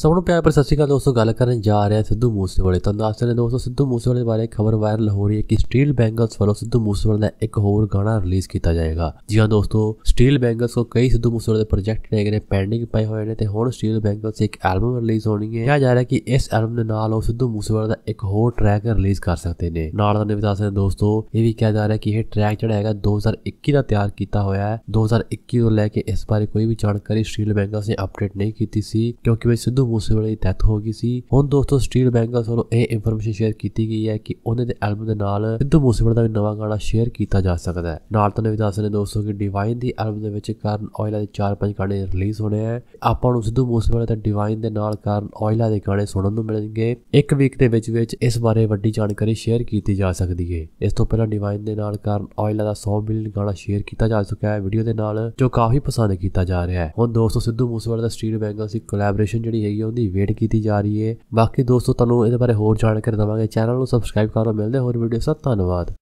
ਸਭ ਨੂੰ ਪਿਆਰ ਪਰ ਸਤਿ ਸ਼੍ਰੀ ਅਕਾਲ ਦੋਸਤੋ ਗੱਲ ਕਰਨ ਜਾ ਰਿਹਾ ਸਿੱਧੂ ਮੂਸੇਵਾਲੇ ਤੁਹਾਨੂੰ ਦੱਸ ਰਹੇ ਦੋਸਤੋ ਸਿੱਧੂ ਮੂਸੇਵਾਲੇ ਬਾਰੇ ਖਬਰ ਵਾਇਰਲ ਹੋ ਰਹੀ ਹੈ ਕਿ ਸਟੀਲ ਬੈਂਗਲਸ ਵੱਲੋਂ ਸਿੱਧੂ ਮੂਸੇਵਾਲੇ ਦਾ ਇੱਕ ਹੋਰ ਗਾਣਾ ਰਿਲੀਜ਼ ਕੀਤਾ ਜਾਏਗਾ ਜੀ ਹਾਂ ਦੋਸਤੋ ਸਟੀਲ ਬੈਂਗਲਸ ਕੋ ਕਈ ਸਿੱਧੂ ਮੂਸੇਵਾਲੇ ਦੇ ਪ੍ਰੋਜੈਕਟ ਨੇ ਗਰੇ ਪੈਂਡਿੰਗ ਪਏ ਹੋਏ ਨੇ ਤੇ ਹੁਣ ਸਟੀਲ ਬੈਂਗਲਸ ਇੱਕ ਐਲਬਮ ਰਿਲੀਜ਼ ਹੋਣੀ ਹੈ ਕਿਹਾ ਜਾ ਰਿਹਾ ਕਿ ਇਸ ਐਲਬਮ ਦੇ ਨਾਲ ਉਹ ਸਿੱਧੂ ਮੂਸੇਵਾਲੇ ਦਾ ਇੱਕ ਹੋਰ ਟਰੈਕ ਰਿਲੀਜ਼ ਕਰ ਸਕਦੇ ਨੇ ਨਾਲ ਤੁਹਾਨੂੰ ਵੀ ਦੱਸ ਰਹੇ ਦੋਸਤੋ ਇਹ ਵੀ ਕਿਹਾ ਜਾ ਰਿਹਾ ਕਿ ਇਹ ਟਰੈਕ ਜਿਹੜਾ ਹੈਗਾ 2021 ਦਾ ਤਿਆਰ ਕੀਤਾ ਹੋਇਆ ਹੈ 2021 ਤੋਂ ਲੈ ਕੇ ਇਸ ਬਾਰੇ ਕੋਈ ਵੀ ਜਾਣਕਾਰੀ ਸਟੀਲ ਬੈਂਗਲਸ ਨੇ ਅਪਡੇਟ ਨਹੀਂ ਕੀਤੀ ਸੀ ਕਿਉਂਕਿ ਵੇ ਸਿੱਧੂ ਸਿੱਧੂ ਮੂਸੇਵਾਲੇ ਦੀ ਡੈਥ ਹੋ ਗਈ ਸੀ ਹੁਣ ਦੋਸਤੋ ਸਟੀਲ ਬੈਂਗਲਸ ਵੱਲੋਂ ਇਹ ਇਨਫੋਰਮੇਸ਼ਨ ਸ਼ੇਅਰ ਕੀਤੀ ਗਈ ਹੈ ਕਿ ਉਹਨਾਂ ਦੇ ਐਲਬਮ ਦੇ ਨਾਲ ਸਿੱਧੂ ਮੂਸੇਵਾਲੇ ਦਾ ਵੀ ਨਵਾਂ ਗਾਣਾ ਸ਼ੇਅਰ ਕੀਤਾ ਜਾ ਸਕਦਾ ਹੈ ਨਾਲ ਤਾਂ ਵੀ ਦੱਸ ਰਹੇ ਦੋਸਤੋ ਕਿ ਡਿਵਾਈਨ ਦੀ ਐਲਬਮ ਦੇ ਵਿੱਚ ਕਰਨ ਔਇਲਾ ਦੇ 4-5 ਗਾਣੇ ਰਿਲੀਜ਼ ਹੋਣੇ ਆ ਆਪਾਂ ਨੂੰ ਸਿੱਧੂ ਮੂਸੇਵਾਲੇ ਦਾ ਡਿਵਾਈਨ ਦੇ ਨਾਲ ਕਰਨ ਔਇਲਾ ਦੇ ਗਾਣੇ ਸੁਣਨ ਨੂੰ ਮਿਲਣਗੇ ਇੱਕ ਵੀਕ ਦੇ ਵਿੱਚ ਵਿੱਚ ਇਸ ਬਾਰੇ ਵੱਡੀ ਜਾਣਕਾਰੀ ਸ਼ੇਅਰ ਕੀਤੀ ਜਾ ਸਕਦੀ ਹੈ ਇਸ ਤੋਂ ਪਹਿਲਾਂ ਡਿਵਾਈਨ ਦੇ ਨਾਲ ਕਰਨ ਔਇਲਾ ਦਾ 100 ਮਿਲੀਅਨ ਗਾਣਾ ਸ਼ੇਅਰ ਕੀਤਾ ਜਾ ਚੁੱਕਾ ਹੈ ਵੀਡੀਓ ਦੇ ਨਾਲ ਜੋ ਕਾਫੀ ਪਸੰਦ ਕੀਤਾ ਜਾ ਰਿਹਾ ਹੈ ਹੁਣ ਦੋਸਤੋ ਸਿੱਧੂ ਮੂਸੇਵਾਲੇ ਦਾ ਸਟਰੀਟ ਬੈਂਗਲ ਸੀ ਕੋਲੈਬੋਰੇਸ਼ਨ ਜਿਹੜੀ ਹੈ ਰਹੀ ਹੈ ਉਹਦੀ ਵੇਟ ਕੀਤੀ ਜਾ ਰਹੀ ਹੈ ਬਾਕੀ ਦੋਸਤੋ ਤੁਹਾਨੂੰ ਇਹਦੇ ਬਾਰੇ ਹੋਰ ਜਾਣਕਾਰੀ ਦਵਾਂਗੇ ਚੈਨਲ ਨੂੰ ਸਬਸਕ੍ਰਾਈਬ ਕਰੋ ਮਿਲਦੇ ਹੋਰ ਵੀਡੀਓ ਸਾਥ ਧੰਨਵਾਦ